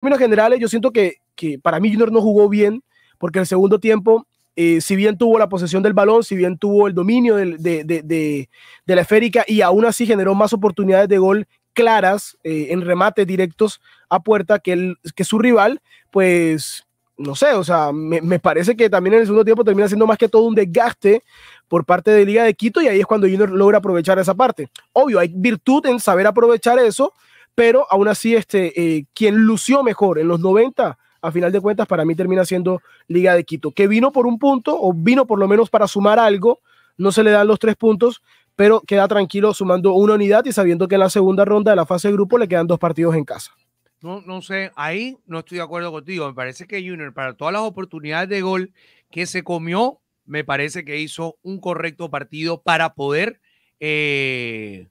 términos generales, yo siento que, que para mí Junior no jugó bien, porque el segundo tiempo, eh, si bien tuvo la posesión del balón, si bien tuvo el dominio de, la esférica y aún así generó más oportunidades de gol claras eh, en remates directos a puerta que, el, que su rival, pues no sé, o sea, me, me, parece que también en el segundo tiempo termina siendo más que todo un desgaste por parte de Liga de Quito y ahí es cuando Junior logra aprovechar esa parte. Obvio, hay virtud en saber aprovechar eso pero aún así, este, eh, quien lució mejor en los 90, a final de cuentas, para mí termina siendo Liga de Quito, que vino por un punto, o vino por lo menos para sumar algo, no se le dan los tres puntos, pero queda tranquilo sumando una unidad y sabiendo que en la segunda ronda de la fase de grupo le quedan dos partidos en casa. No, no sé, ahí no estoy de acuerdo contigo. Me parece que Junior, para todas las oportunidades de gol que se comió, me parece que hizo un correcto partido para poder eh,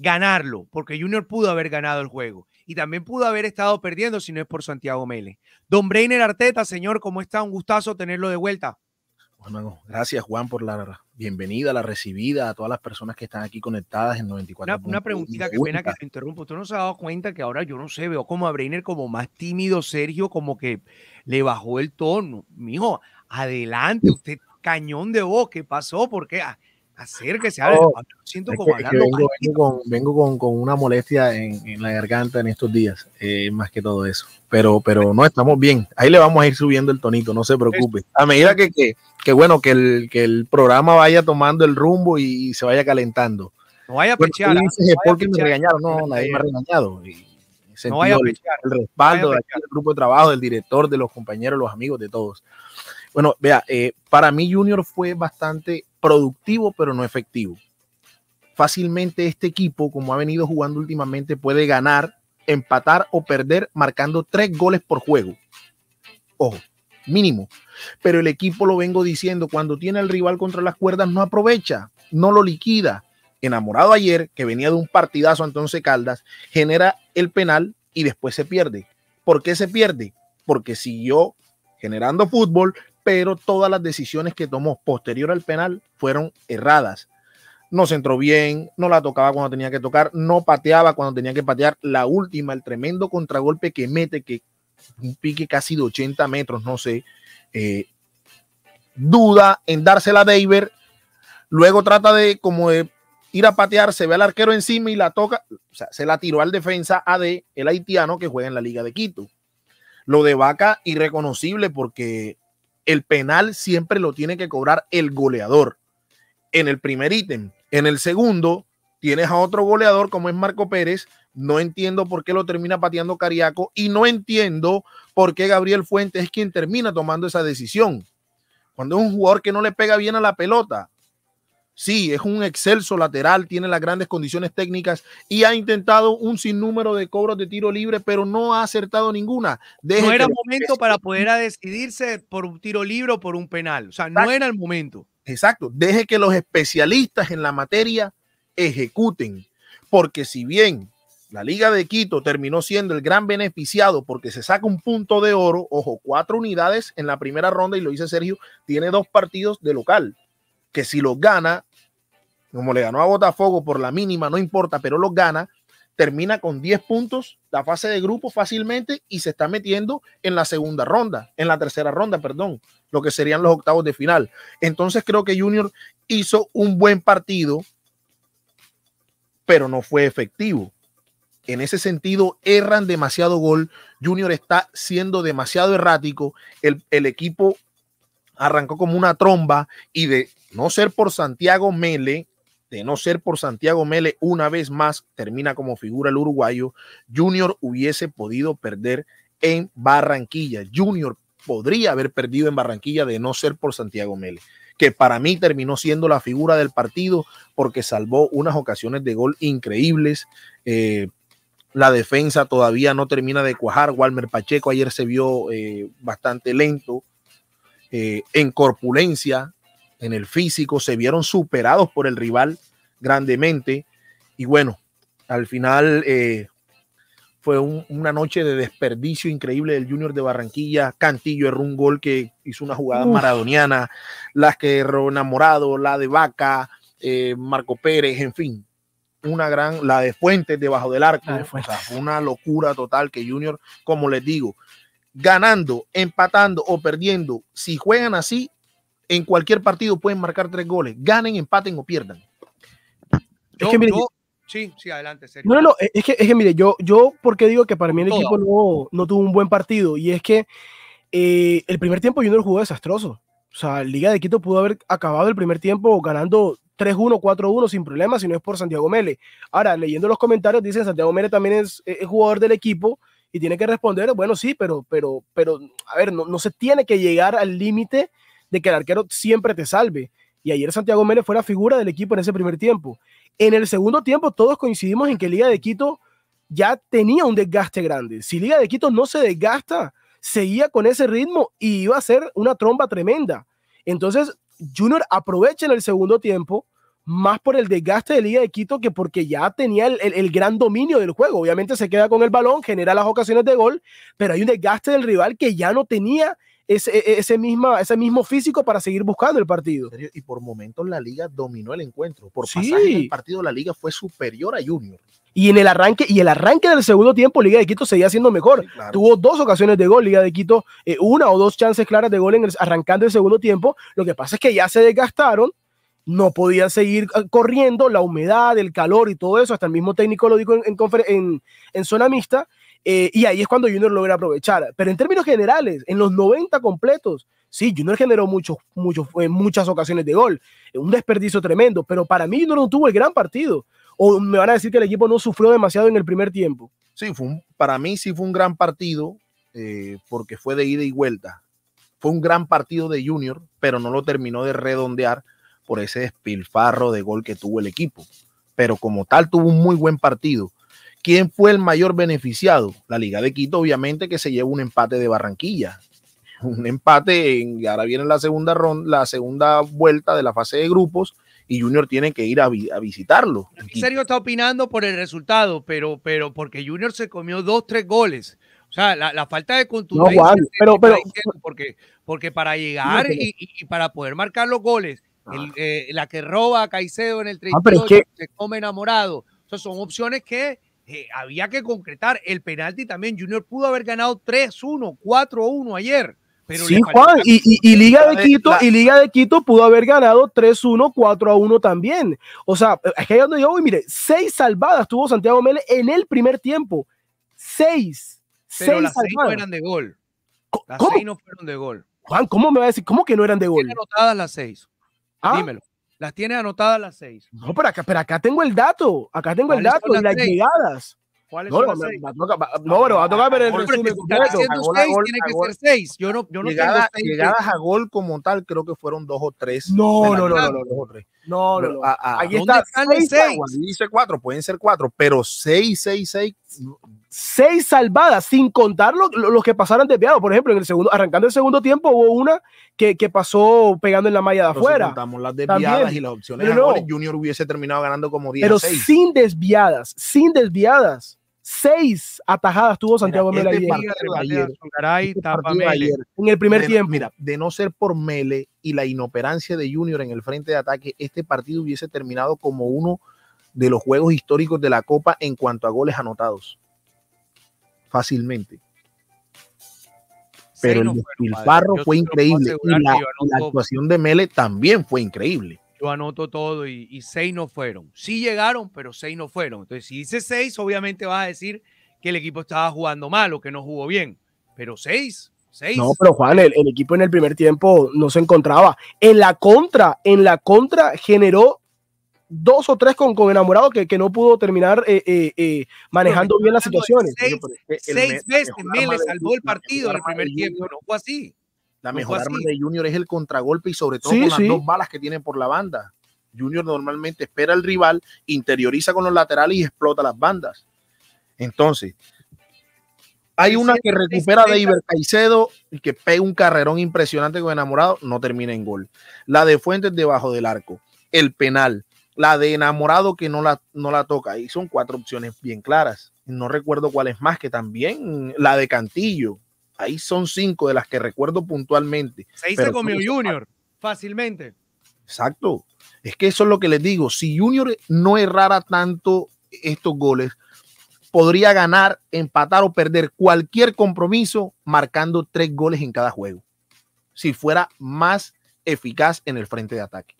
ganarlo, porque Junior pudo haber ganado el juego y también pudo haber estado perdiendo si no es por Santiago Mele. Don Breiner Arteta, señor, ¿cómo está? Un gustazo tenerlo de vuelta. Bueno, gracias Juan por la bienvenida, la recibida a todas las personas que están aquí conectadas en 94. Una, preguntita que pena que te interrumpo. ¿Tú no se ha dado cuenta que ahora yo no sé, veo como a Breiner como más tímido, Sergio, como que le bajó el tono? Mijo, adelante, usted cañón de voz, ¿qué pasó? ¿Por qué? Ah, acérquese, oh, siento como que, vengo, con, vengo con, con, una molestia en, en, la garganta en estos días, eh, más que todo eso. Pero, pero no, estamos bien. Ahí le vamos a ir subiendo el tonito, no se preocupe. Ah, a medida que, que, que bueno, que el, que el programa vaya tomando el rumbo y, se vaya calentando. No vaya a pechear. Ah, porque me regañaron, no, nadie me ha regañado. Y, vaya a el, respaldo del grupo de trabajo, del director, de los compañeros, los amigos, de todos. Bueno, vea, eh, para mí Junior fue bastante productivo, pero no efectivo. Fácilmente este equipo, como ha venido jugando últimamente, puede ganar, empatar o perder marcando tres goles por juego. Ojo, mínimo. Pero el equipo, lo vengo diciendo, cuando tiene al rival contra las cuerdas, no aprovecha, no lo liquida. Enamorado ayer, que venía de un partidazo entonces Caldas, genera el penal y después se pierde. ¿Por qué se pierde? Porque siguió generando fútbol, pero todas las decisiones que tomó posterior al penal fueron erradas. No se entró bien, no la tocaba cuando tenía que tocar, no pateaba cuando tenía que patear. La última, el tremendo contragolpe que mete, que un pique casi de 80 metros, no sé. Eh, duda en dársela a Deiber. Luego trata de como de ir a patear, se ve al arquero encima y la toca. O sea, se la tiró al defensa AD, el haitiano que juega en la Liga de Quito. Lo de Vaca, irreconocible porque el penal siempre lo tiene que cobrar el goleador. En el primer ítem, en el segundo, tienes a otro goleador como es Marco Pérez. No entiendo por qué lo termina pateando Cariaco y no entiendo por qué Gabriel Fuentes es quien termina tomando esa decisión. Cuando es un jugador que no le pega bien a la pelota, Sí, es un excelso lateral, tiene las grandes condiciones técnicas y ha intentado un sinnúmero de cobros de tiro libre, pero no ha acertado ninguna. no era momento para poder decidirse por un tiro libre o por un penal. O sea, no era el momento. Exacto. Deje que los especialistas en la materia ejecuten. Porque si bien la Liga de Quito terminó siendo el gran beneficiado porque se saca un punto de oro, ojo, cuatro unidades en la primera ronda y lo dice Sergio, tiene dos partidos de local que si los gana como le ganó a Botafogo por la mínima, no importa, pero lo gana, termina con 10 puntos la fase de grupo fácilmente y se está metiendo en la segunda ronda, en la tercera ronda, perdón, lo que serían los octavos de final. Entonces creo que Junior hizo un buen partido, pero no fue efectivo. En ese sentido, erran demasiado gol. Junior está siendo demasiado errático. El, el equipo arrancó como una tromba y de no ser por Santiago Mele, de no ser por Santiago Mele, una vez más termina como figura el uruguayo, Junior hubiese podido perder en Barranquilla. Junior podría haber perdido en Barranquilla de no ser por Santiago Mele, que para mí terminó siendo la figura del partido porque salvó unas ocasiones de gol increíbles. Eh, la defensa todavía no termina de cuajar. Walmer Pacheco ayer se vio eh, bastante lento, eh, en corpulencia, en el físico, se vieron superados por el rival grandemente. Y bueno, al final eh, fue una noche de desperdicio increíble del Junior de Barranquilla. Cantillo erró un gol que hizo una jugada maradoniana, las que erró Enamorado, la de Vaca, eh, Marco Pérez, en fin, una gran, la de Fuentes debajo del arco, una locura total que Junior, como les digo, ganando, empatando o perdiendo, si juegan así, en cualquier partido pueden marcar tres goles, ganen, empaten o pierdan. es que, mire, yo, sí, sí, adelante, serio. No, no, es que, es que mire, yo, porque digo que para mí el equipo no, tuvo un buen partido y es que eh, el primer tiempo Junior jugó desastroso. O sea, Liga de Quito pudo haber acabado el primer tiempo ganando 3-1, 4-1 sin problemas, si no es por Santiago Mele. Ahora, leyendo los comentarios, dicen Santiago Mele también es, es, jugador del equipo y tiene que responder, bueno, sí, pero, pero, pero, a ver, no, no se tiene que llegar al límite de que el arquero siempre te salve. Y ayer Santiago Méndez fue la figura del equipo en ese primer tiempo. En el segundo tiempo todos coincidimos en que Liga de Quito ya tenía un desgaste grande. Si Liga de Quito no se desgasta, seguía con ese ritmo y iba a ser una tromba tremenda. Entonces, Junior aprovecha en el segundo tiempo más por el desgaste de Liga de Quito que porque ya tenía el, el, gran dominio del juego. Obviamente se queda con el balón, genera las ocasiones de gol, pero hay un desgaste del rival que ya no tenía ese, e, ese, misma, ese mismo físico para seguir buscando el partido. Y por momentos la liga dominó el encuentro. Por sí. pasaje del partido la liga fue superior a Junior. Y en el arranque, y el arranque del segundo tiempo, Liga de Quito seguía siendo mejor. Tuvo dos ocasiones de gol, Liga de Quito, eh, una o dos chances claras de gol en arrancando el segundo tiempo. Lo que pasa es que ya se desgastaron, no podían seguir eh, corriendo, la humedad, el calor y todo eso. Hasta el mismo técnico lo dijo en, en, en, en zona mixta eh, y ahí es cuando Junior logra aprovechar. Pero en términos generales, en los 90 completos, sí, Junior generó muchos, muchas ocasiones de gol, un desperdicio tremendo, pero para mí Junior no tuvo el gran partido. ¿O me van a decir que el equipo no sufrió demasiado en el primer tiempo? Sí, fue para mí sí fue un gran partido, eh, porque fue de ida y vuelta. Fue un gran partido de Junior, pero no lo terminó de redondear por ese despilfarro de gol que tuvo el equipo. Pero como tal, tuvo un muy buen partido ¿Quién fue el mayor beneficiado? La Liga de Quito, obviamente, que se lleva un empate de Barranquilla. Un empate, en, ahora viene la segunda, ronda, la segunda vuelta de la fase de grupos y Junior tiene que ir a, visitarlo. En visitarlo. está opinando por el resultado, pero, pero porque Junior se comió dos, tres goles. O sea, la, falta de contundencia. No, pero, pero, porque, porque para llegar y, para poder marcar los goles, ah. eh, la que roba a Caicedo en el 38, ah, se come enamorado. O sea, son opciones que eh, había que concretar el penalti también. Junior pudo haber ganado 3-1, 4-1 ayer. sí, Juan, y, Liga de Quito, pudo haber ganado 3-1, 4-1 también. O sea, es que ahí donde yo voy, mire, seis salvadas tuvo Santiago Mele en el primer tiempo. Seis. Pero seis las salvadas. seis no eran de gol. Las ¿Cómo? seis no fueron de gol. Juan, ¿cómo me va a decir? ¿Cómo que no eran de gol? anotadas las seis. Ah. Dímelo. Las tienes anotadas las seis. No, pero acá, pero acá tengo el dato. Acá tengo el dato y las llegadas. ¿Cuáles no, son las seis? No, pero va a tocar ver el resumen completo. siendo seis, tiene que ser seis. Yo no, yo no llegadas, tengo Llegadas a gol como tal creo que fueron dos o tres. No, no, no, no, no, no, tres. No, no, no. Ahí está. seis Dice cuatro, pueden ser cuatro, pero seis, seis, seis. Seis salvadas, sin contar los que pasaron desviados. Por ejemplo, en el segundo, arrancando el segundo tiempo, hubo una que, pasó pegando en la malla de afuera. Si contamos las desviadas y las opciones. Pero Junior hubiese terminado ganando como 10. Pero sin desviadas, sin desviadas. Seis atajadas tuvo Santiago En el primer tiempo. Mira, de no ser por Mele y la inoperancia de Junior en el frente de ataque, este partido hubiese terminado como uno de los juegos históricos de la Copa en cuanto a goles anotados. Fácilmente. Pero el disparo fue increíble y la actuación de Mele también fue increíble yo anoto todo y, seis no fueron. Sí llegaron, pero seis no fueron. Entonces, si dice seis, obviamente vas a decir que el equipo estaba jugando mal o que no jugó bien. Pero seis, seis. No, pero Juan, el, equipo en el primer tiempo no se encontraba. En la contra, en la contra generó dos o tres con, con enamorado que, que no pudo terminar eh, eh, eh, manejando bien las situaciones. Seis, veces le salvó el partido en el primer tiempo, no fue así. La mejor arma de Junior es el contragolpe y sobre todo con las dos balas que tiene por la banda. Junior normalmente espera al rival, interioriza con los laterales y explota las bandas. Entonces, hay una que recupera de Iber Caicedo y que pega un carrerón impresionante con Enamorado, no termina en gol. La de Fuentes debajo del arco, el penal, la de Enamorado que no la, no la toca. Y son cuatro opciones bien claras. No recuerdo cuál es más, que también la de Cantillo, Ahí son cinco de las que recuerdo puntualmente. Se hizo con mi Junior, fácilmente. Exacto. Es que eso es lo que les digo. Si Junior no errara tanto estos goles, podría ganar, empatar o perder cualquier compromiso marcando tres goles en cada juego. Si fuera más eficaz en el frente de ataque.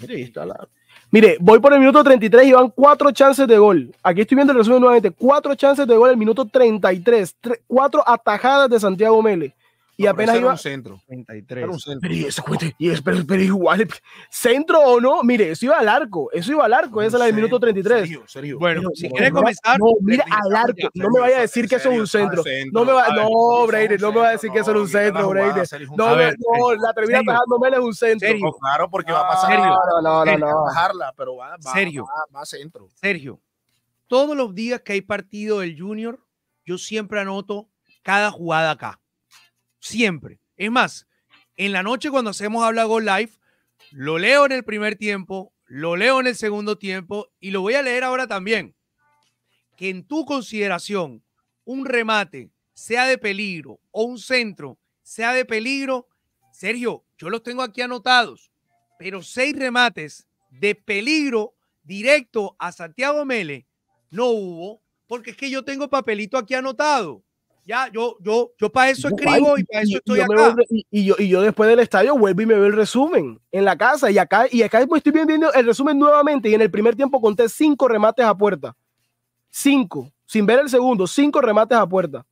Mire, ahí está la, Mire, voy por el minuto 33 y van cuatro chances de gol. Aquí estoy viendo el resumen nuevamente. Cuatro chances de gol en el minuto 33. cuatro atajadas de Santiago Mele. Y apenas iba. Un centro. 33. Era un centro. Pero y eso, y pero, igual, centro o no, mire, eso iba al arco. Eso iba al arco, esa es la del minuto 33. Serio, serio. Bueno, si quieres comenzar. No, mira al arco. No me vaya a decir que eso es un centro. No me va, no, Brady, no me va a decir que eso es un centro, Brady. No, no, la termina bajando menos es un centro. Claro, porque va a pasar. No, no, no, no. Bajarla, pero va, Serio. va centro. Sergio, todos los días que hay partido del Junior, yo siempre anoto cada jugada acá. Siempre. Es más, en la noche cuando hacemos Habla Go Live, lo leo en el primer tiempo, lo leo en el segundo tiempo y lo voy a leer ahora también. Que en tu consideración un remate sea de peligro o un centro sea de peligro, Sergio, yo los tengo aquí anotados, pero seis remates de peligro directo a Santiago Mele no hubo, porque es que yo tengo papelito aquí anotado. Ya, yo, yo, yo para eso escribo y para eso estoy acá. y, yo, después del estadio vuelvo y me veo el resumen en la casa. Y acá, y acá estoy viendo el resumen nuevamente. Y en el primer tiempo conté cinco remates a puerta. Cinco. Sin ver el segundo, cinco remates a puerta.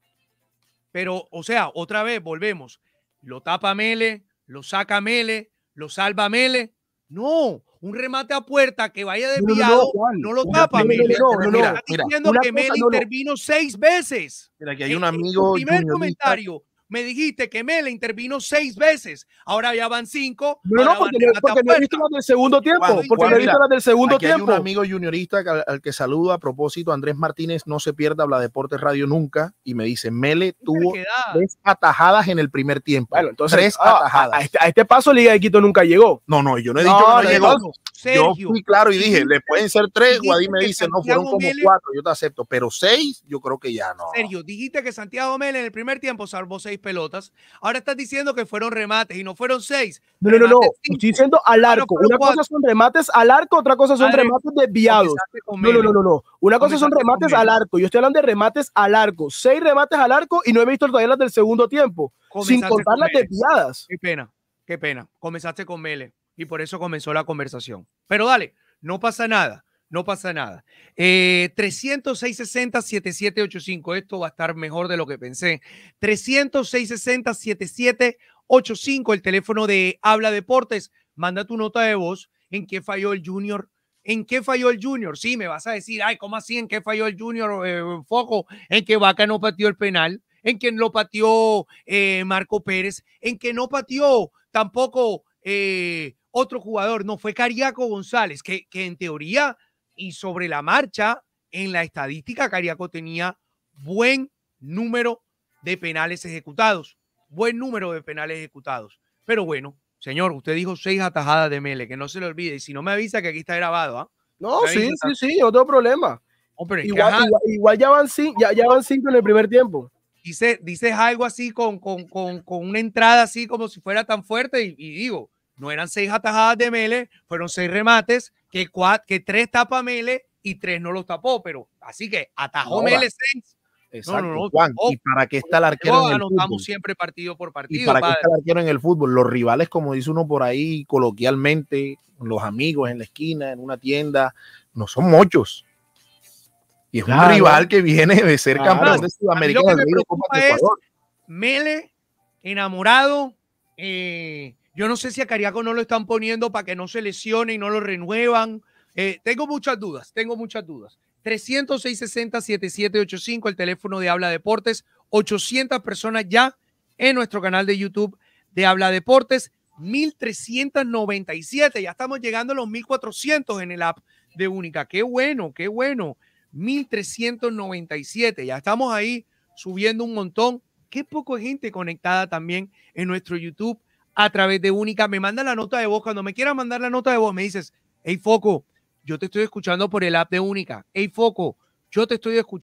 Pero, o sea, otra vez volvemos. Lo tapa Mele, lo saca Mele, lo salva Mele. No, un remate a puerta que vaya desviado no, lo tapa. Mira, está diciendo que Meli intervino seis veces. Mira, que hay un amigo. primer comentario me dijiste que Mele intervino seis veces. Ahora ya van cinco. No, no, porque, me no he visto las del segundo tiempo. porque me no he visto las del segundo aquí tiempo. Hay un amigo juniorista al, que saludo a propósito, Andrés Martínez, no se pierda Habla Deportes Radio nunca. Y me dice: Mele tuvo tres atajadas en el primer tiempo. tres ah, atajadas. Este, a este, paso, Liga de Quito nunca llegó. No, no, yo no he dicho que no llegó. Sergio, yo fui claro y dije, le pueden ser tres, Guadí me dice, no, fueron como cuatro, yo te acepto, pero seis, yo creo que ya no. Sergio, dijiste que Santiago Mele en el primer tiempo salvó seis pelotas, ahora estás diciendo que fueron remates y no fueron seis. No, no, no, estoy diciendo al ah, arco, una cosa son remates al arco, otra cosa son remates desviados. No, no, no, no, una cosa son remates al arco, yo estoy hablando de remates al arco, seis remates al arco y no he visto todavía las del segundo tiempo, sin contar las desviadas. Qué pena, qué pena, comenzaste con Mele y por eso comenzó la conversación. Pero dale, no pasa nada, no pasa nada. Eh, 306 7785 esto va a estar mejor de lo que pensé. 306-60-7785, el teléfono de Habla Deportes, manda tu nota de voz en qué falló el junior. ¿En qué falló el Junior? Sí, me vas a decir, ay, ¿cómo así? ¿En qué falló el Junior? Eh, foco, en que Vaca no pateó el penal, en que lo pateó eh, Marco Pérez, en que no pateó tampoco eh, otro jugador, no, fue Cariaco González, que, que en teoría y sobre la marcha, en la estadística, Cariaco tenía buen número de penales ejecutados, buen número de penales ejecutados. Pero bueno, señor, usted dijo seis atajadas de Mele, que no se le olvide, y si no me avisa que aquí está grabado, ¿ah? No, sí, sí, sí, otro problema. igual, ya, van cinco, ya, ya van cinco en el primer tiempo. dice dices algo así con, con, con, con, una entrada así como si fuera tan fuerte y, y digo, no eran seis atajadas de Mele, fueron seis remates, que, cuatro, que tres tapa Mele y tres no los tapó, pero así que atajó Mele seis. Exacto, ¿y para qué está el arquero en el fútbol? siempre partido por partido. ¿Y para qué está el arquero en el fútbol? Los rivales, como dice uno por ahí coloquialmente, los amigos en la esquina, en una tienda, no son muchos. Y es un rival que viene de ser campeón de Mele, enamorado, eh, yo no sé si a Cariaco no lo están poniendo para que no se lesione y no lo renuevan. Eh, tengo muchas dudas, tengo muchas dudas. 306-60-7785, el teléfono de Habla Deportes. 800 personas ya en nuestro canal de YouTube de Habla Deportes. 1397, ya estamos llegando a los 1400 en el app de Única. Qué bueno, qué bueno. 1397, ya estamos ahí subiendo un montón. Qué poco gente conectada también en nuestro YouTube a través de Única. Me manda la nota de voz. Cuando me quieras mandar la nota de voz, me dices, hey Foco, yo te estoy escuchando por el app de Única. Hey Foco, yo te estoy escuchando.